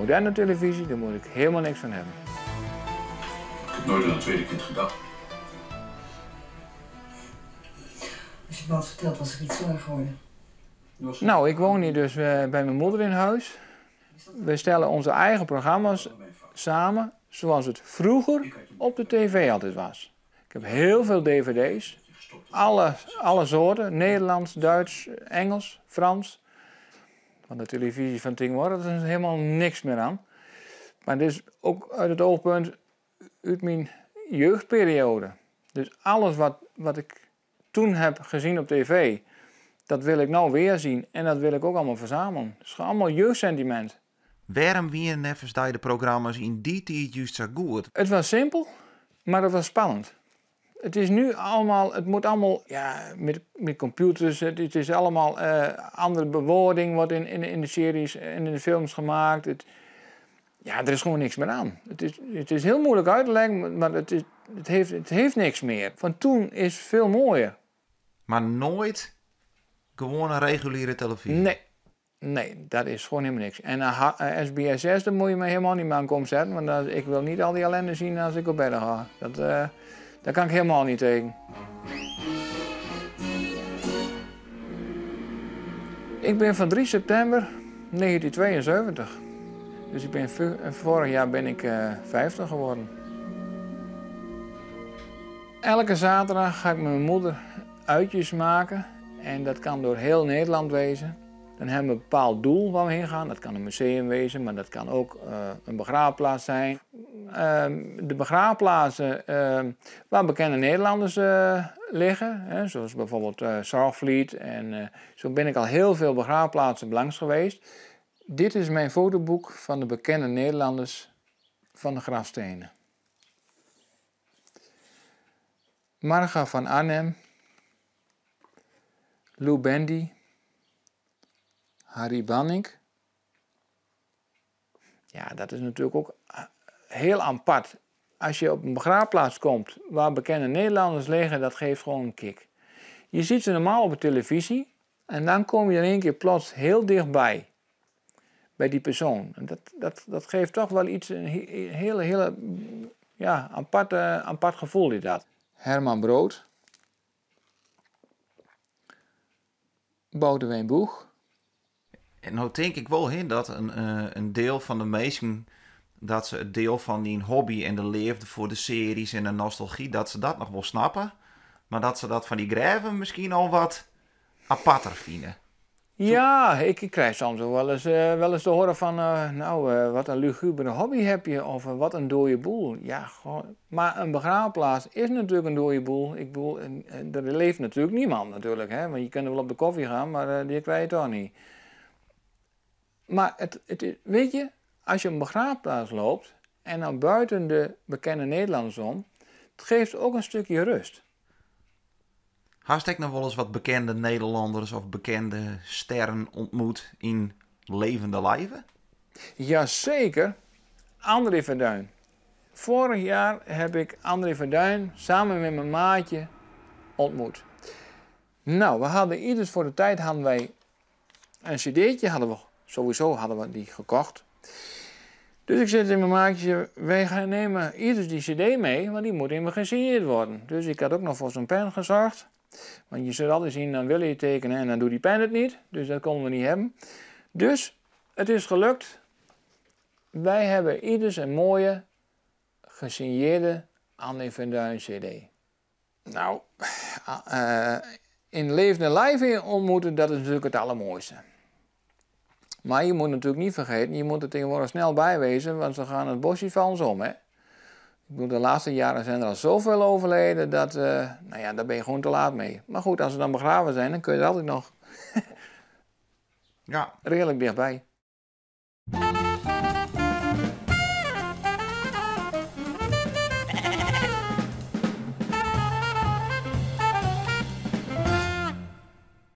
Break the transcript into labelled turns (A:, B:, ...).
A: moderne televisie, daar moet ik helemaal niks van hebben. Ik heb nooit aan een tweede kind gedacht. Als je me had verteld, was ik iets zwaar geworden. Nou, ik woon hier dus eh, bij mijn moeder in huis. We stellen onze eigen programma's samen zoals het vroeger op de tv altijd was. Ik heb heel veel dvd's. Alle, alle soorten. Nederlands, Duits, Engels, Frans van de televisie van tegenwoordig is helemaal niks meer aan. Maar dit is ook uit het oogpunt uit mijn jeugdperiode. Dus alles wat, wat ik toen heb gezien op tv, dat wil ik nou weer zien. En dat wil ik ook allemaal verzamelen. Het is allemaal jeugdsentiment.
B: Waarom wien neffens die de programma's in die tijd juist zo goed? Het was simpel, maar het was spannend. Het is nu allemaal, het moet allemaal, ja, met, met computers,
A: het, is allemaal eh, andere bewoording wordt in, in, in, de series en in de films gemaakt. Het, ja, er is gewoon niks meer aan. Het is, het is heel moeilijk uit te leggen, maar het, is, het, heeft, het heeft niks meer. Van toen is veel mooier. Maar nooit gewoon
B: een reguliere televisie? Nee,
A: Nee, dat is gewoon helemaal niks. En uh, eh, eh, SBSS, daar moet je me helemaal niet meer aan komen zetten. Want ik wil niet al die ellende zien als ik op bedden ga. Dat, daar kan ik helemaal niet tegen. Ik ben van 3 september 1972. Dus ik ben eh, vorig jaar ben ik 50 eh, geworden. Elke zaterdag ga ik met mijn moeder uitjes maken. En dat kan door heel Nederland wezen. Dan hebben we een bepaald doel waar we heen gaan. Dat kan een museum wezen, maar dat kan ook eh, een begraafplaats zijn. Ehm, de begraafplaatsen ehm, waar bekende Nederlanders eh, liggen, hè, zoals bijvoorbeeld uh, En eh, zo ben ik al heel veel begraafplaatsen langs geweest. Dit is mijn fotoboek van de bekende Nederlanders van de grafstenen. Marga van Arnhem, Lou Bendy, Harry Banning. Ja, dat is natuurlijk ook ah, heel apart. Als je op een begraafplaats komt waar bekende Nederlanders liggen, dat geeft gewoon een kick. Je ziet ze normaal op de televisie en dan kom je in één keer plots heel dichtbij. Bij die persoon. En dat, dat, dat geeft toch wel iets, een hele, hele ja, apart, apart gevoel is dat. Herman Brood.
B: Boudewijn Boeg. En nou denk ik wel heen dat een, eh, een deel van de mensen dat ze het deel van die hobby en de leefde voor de series en de nostalgie, dat ze dat nog wel snappen. Maar dat ze dat van die graven misschien al wat aparter vinden.
A: Ja, ik, krijg soms wel eens, eh, wel eens te horen van, eh, nou, eh, wat een lugubere hobby heb je, of wat een dode boel. Ja, maar een begraafplaats is natuurlijk een dode boel. Ik bedoel, er leeft natuurlijk niemand natuurlijk, hè, want je kunt wel op de koffie gaan, maar die krijg je toch niet. Maar het, het, weet je, als je een begraafplaats loopt en dan nou buiten de bekende Nederlanders om, het geeft ook een stukje rust.
B: Hartstikke nog wel eens wat bekende Nederlanders of bekende sterren ontmoet in levende lijven? Jazeker, André Verduin. Vorig jaar heb ik
A: André Verduin samen met mijn maatje ontmoet. Nou, we hadden ieders voor de tijd hadden wij een cd'tje, hadden we, sowieso hadden we die gekocht. Dus ik zit in mijn maatje, wij gaan nemen ieders die cd mee, want die moet in me gesigneerd worden. Dus ik had ook nog voor zo'n pen gezorgd. Want je zult altijd zien, dan wil je tekenen en dan doet die pen het niet. Dus dat konden we niet hebben. Dus het is gelukt. Wij hebben ieders een mooie gesigneerde Anne van cd. Nou, uh, in levende lijf ontmoeten, dat is natuurlijk het allermooiste. Maar je moet natuurlijk niet vergeten, je moet er tegenwoordig snel bijwezen, want ze gaan het bosje van ons om. Hè? Ik bedoel, de laatste jaren zijn er al zoveel overleden dat, eh, nou ja, daar ben je gewoon te laat mee. Maar goed, als ze dan begraven zijn, dan kun je er altijd nog ja. redelijk dichtbij.